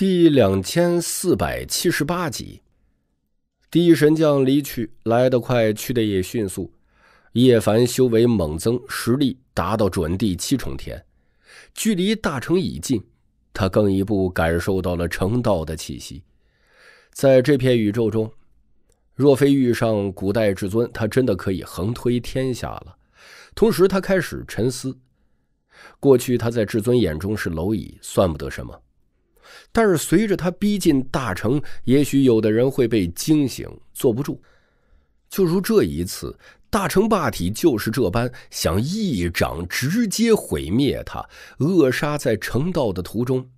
第两千四百七十八集，第一神将离去，来得快，去的也迅速。叶凡修为猛增，实力达到准第七重天，距离大成已近。他更一步感受到了成道的气息。在这片宇宙中，若非遇上古代至尊，他真的可以横推天下了。同时，他开始沉思：过去他在至尊眼中是蝼蚁，算不得什么。但是随着他逼近大城，也许有的人会被惊醒，坐不住。就如这一次，大城霸体就是这般，想一掌直接毁灭他，扼杀在成道的途中。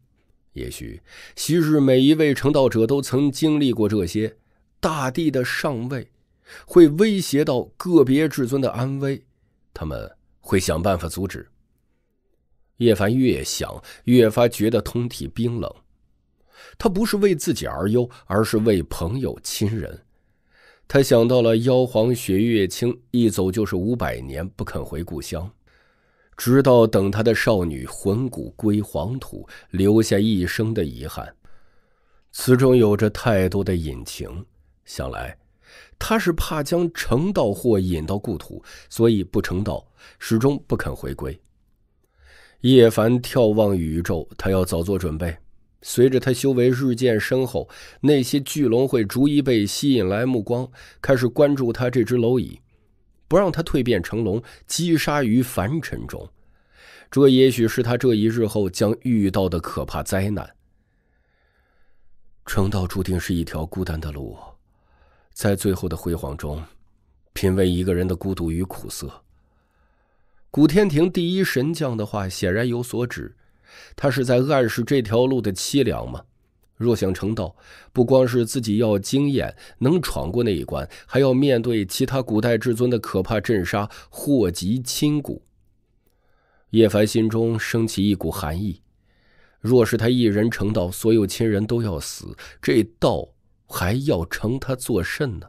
也许昔日每一位成道者都曾经历过这些。大帝的上位会威胁到个别至尊的安危，他们会想办法阻止。叶凡越想，越发觉得通体冰冷。他不是为自己而忧，而是为朋友、亲人。他想到了妖皇雪月清，一走就是五百年，不肯回故乡，直到等他的少女魂骨归黄土，留下一生的遗憾。此中有着太多的隐情，想来，他是怕将成道或引到故土，所以不成道，始终不肯回归。叶凡眺望宇宙，他要早做准备。随着他修为日渐深厚，那些巨龙会逐一被吸引来目光，开始关注他这只蝼蚁，不让他蜕变成龙，击杀于凡尘中。这也许是他这一日后将遇到的可怕灾难。成道注定是一条孤单的路，在最后的辉煌中，品味一个人的孤独与苦涩。古天庭第一神将的话显然有所指。他是在暗示这条路的凄凉吗？若想成道，不光是自己要经验，能闯过那一关，还要面对其他古代至尊的可怕镇杀，祸及亲骨。叶凡心中升起一股寒意。若是他一人成道，所有亲人都要死，这道还要成他作甚呢？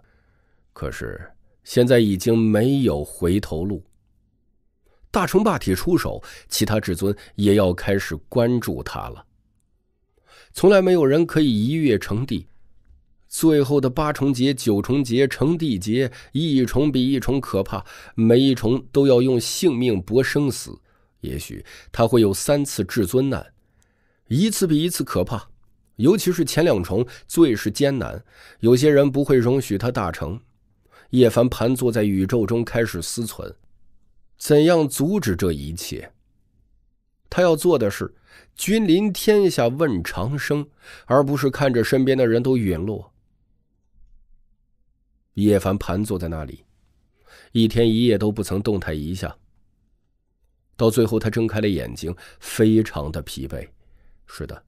可是现在已经没有回头路。大成霸体出手，其他至尊也要开始关注他了。从来没有人可以一跃成帝，最后的八重劫、九重劫、成帝劫，一重比一重可怕，每一重都要用性命搏生死。也许他会有三次至尊难，一次比一次可怕，尤其是前两重最是艰难。有些人不会容许他大成。叶凡盘坐在宇宙中，开始思忖。怎样阻止这一切？他要做的是“君临天下问长生”，而不是看着身边的人都陨落。叶凡盘坐在那里，一天一夜都不曾动弹一下。到最后，他睁开了眼睛，非常的疲惫。是的，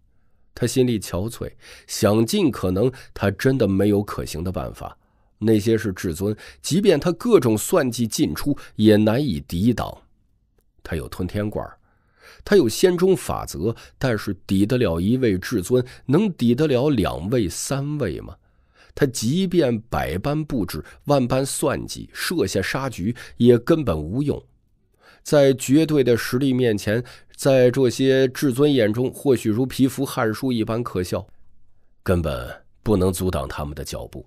他心力憔悴，想尽可能，他真的没有可行的办法。那些是至尊，即便他各种算计进出，也难以抵挡。他有吞天罐，他有仙中法则，但是抵得了一位至尊，能抵得了两位、三位吗？他即便百般布置、万般算计，设下杀局，也根本无用。在绝对的实力面前，在这些至尊眼中，或许如皮肤汗书一般可笑，根本不能阻挡他们的脚步。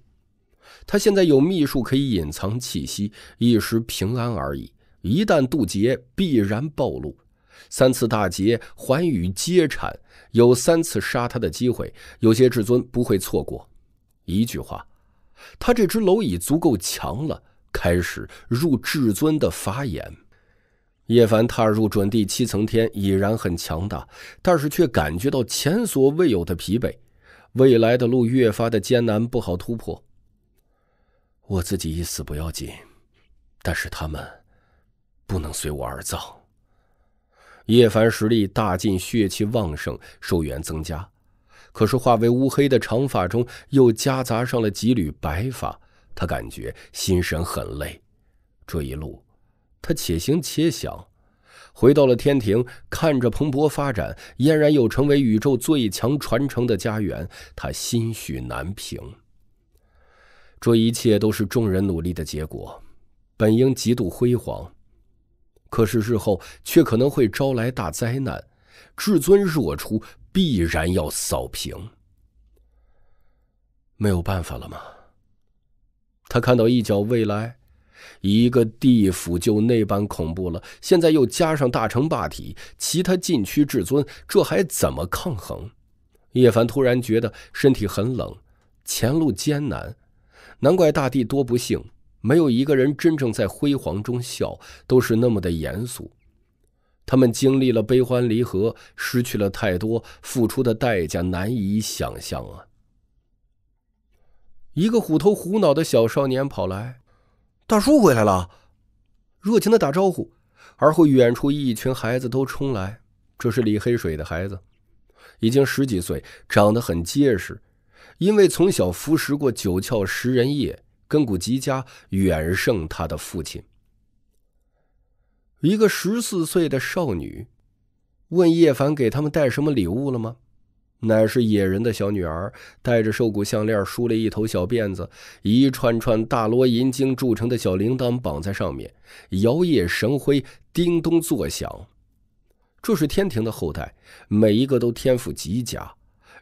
他现在有秘术可以隐藏气息，一时平安而已。一旦渡劫，必然暴露。三次大劫，寰宇皆产，有三次杀他的机会。有些至尊不会错过。一句话，他这只蝼蚁足够强了，开始入至尊的法眼。叶凡踏入准地七层天，已然很强大，但是却感觉到前所未有的疲惫。未来的路越发的艰难，不好突破。我自己一死不要紧，但是他们不能随我而葬。叶凡实力大进，血气旺盛，寿元增加，可是化为乌黑的长发中又夹杂上了几缕白发，他感觉心神很累。这一路，他且行且想，回到了天庭，看着蓬勃发展、俨然又成为宇宙最强传承的家园，他心绪难平。这一切都是众人努力的结果，本应极度辉煌，可是日后却可能会招来大灾难。至尊若出，必然要扫平。没有办法了吗？他看到一脚未来，一个地府就那般恐怖了，现在又加上大成霸体，其他禁区至尊，这还怎么抗衡？叶凡突然觉得身体很冷，前路艰难。难怪大地多不幸，没有一个人真正在辉煌中笑，都是那么的严肃。他们经历了悲欢离合，失去了太多，付出的代价难以想象啊！一个虎头虎脑的小少年跑来，大叔回来了，热情的打招呼。而后，远处一群孩子都冲来，这是李黑水的孩子，已经十几岁，长得很结实。因为从小服食过九窍食人液，根骨极佳，远胜他的父亲。一个十四岁的少女问叶凡：“给他们带什么礼物了吗？”乃是野人的小女儿，戴着兽骨项链，梳了一头小辫子，一串串大罗银晶铸成的小铃铛绑在上面，摇曳神辉，叮咚作响。这是天庭的后代，每一个都天赋极佳。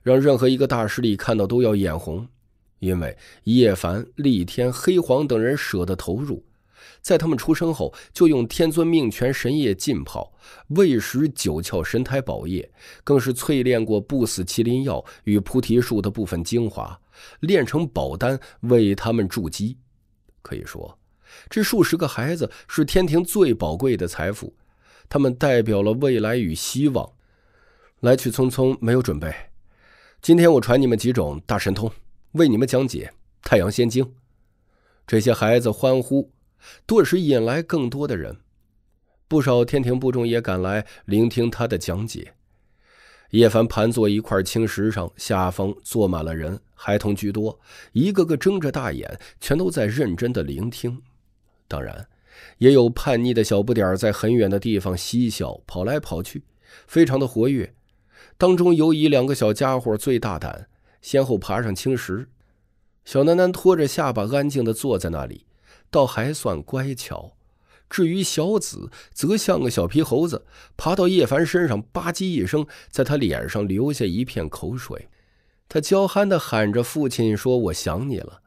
让任何一个大势力看到都要眼红，因为叶凡、厉天、黑皇等人舍得投入，在他们出生后就用天尊命权神液浸泡，喂食九窍神胎宝液，更是淬炼过不死麒麟药与菩提树的部分精华，炼成宝丹为他们筑基。可以说，这数十个孩子是天庭最宝贵的财富，他们代表了未来与希望。来去匆匆，没有准备。今天我传你们几种大神通，为你们讲解《太阳仙经》。这些孩子欢呼，顿时引来更多的人。不少天庭部众也赶来聆听他的讲解。叶凡盘坐一块青石上，下方坐满了人，孩童居多，一个个睁着大眼，全都在认真的聆听。当然，也有叛逆的小不点在很远的地方嬉笑、跑来跑去，非常的活跃。当中尤以两个小家伙最大胆，先后爬上青石。小楠楠拖着下巴，安静的坐在那里，倒还算乖巧。至于小紫，则像个小皮猴子，爬到叶凡身上，吧唧一声，在他脸上留下一片口水。他娇憨的喊着：“父亲，说我想你了。”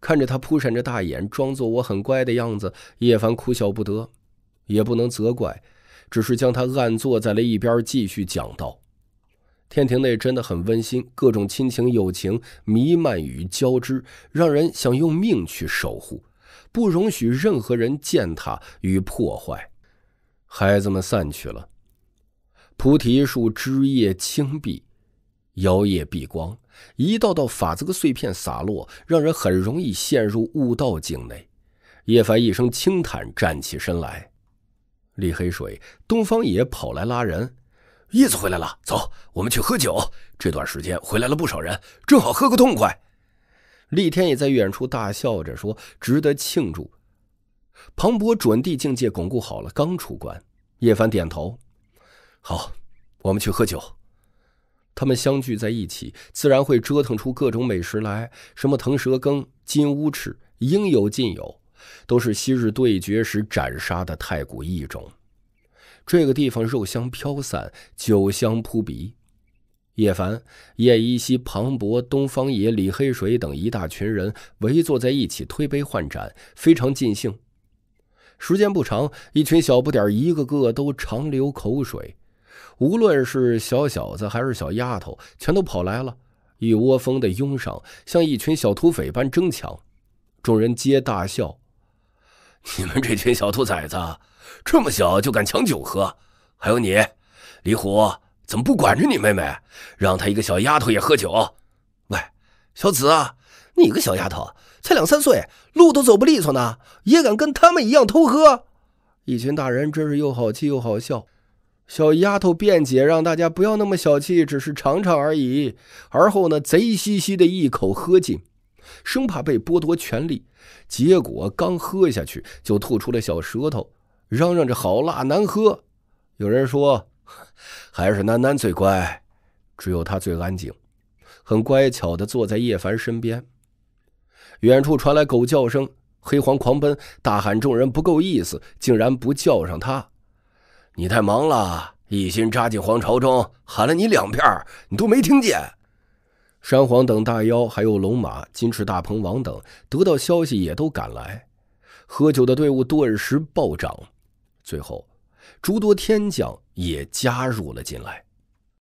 看着他扑闪着大眼，装作我很乖的样子，叶凡哭笑不得，也不能责怪，只是将他按坐在了一边，继续讲道。天庭内真的很温馨，各种亲情友情弥漫与交织，让人想用命去守护，不容许任何人践踏与破坏。孩子们散去了，菩提树枝叶轻碧，摇曳碧光，一道道法则碎片洒落，让人很容易陷入悟道境内。叶凡一声轻叹，站起身来。李黑水、东方野跑来拉人。叶子回来了，走，我们去喝酒。这段时间回来了不少人，正好喝个痛快。厉天也在远处大笑着说：“值得庆祝。”庞博准地境界巩固好了，刚出关。叶凡点头：“好，我们去喝酒。”他们相聚在一起，自然会折腾出各种美食来，什么腾蛇羹、金乌翅，应有尽有，都是昔日对决时斩杀的太古异种。这个地方肉香飘散，酒香扑鼻。叶凡、叶依稀、庞博、东方野、李黑水等一大群人围坐在一起，推杯换盏，非常尽兴。时间不长，一群小不点一个个都长流口水，无论是小小子还是小丫头，全都跑来了，一窝蜂的拥上，像一群小土匪般争抢。众人皆大笑：“ 你们这群小兔崽子！”这么小就敢抢酒喝，还有你，李虎怎么不管着你妹妹，让她一个小丫头也喝酒？喂，小紫，你个小丫头才两三岁，路都走不利索呢，也敢跟他们一样偷喝？一群大人真是又好气又好笑。小丫头辩解，让大家不要那么小气，只是尝尝而已。而后呢，贼兮兮的一口喝尽，生怕被剥夺权利。结果刚喝下去就吐出了小舌头。嚷嚷着好辣难喝，有人说，还是楠楠最乖，只有他最安静，很乖巧的坐在叶凡身边。远处传来狗叫声，黑黄狂奔，大喊众人不够意思，竟然不叫上他。你太忙了，一心扎进皇朝中，喊了你两遍，你都没听见。山皇等大妖，还有龙马、金翅大鹏王等，得到消息也都赶来，喝酒的队伍顿时暴涨。最后，诸多天将也加入了进来。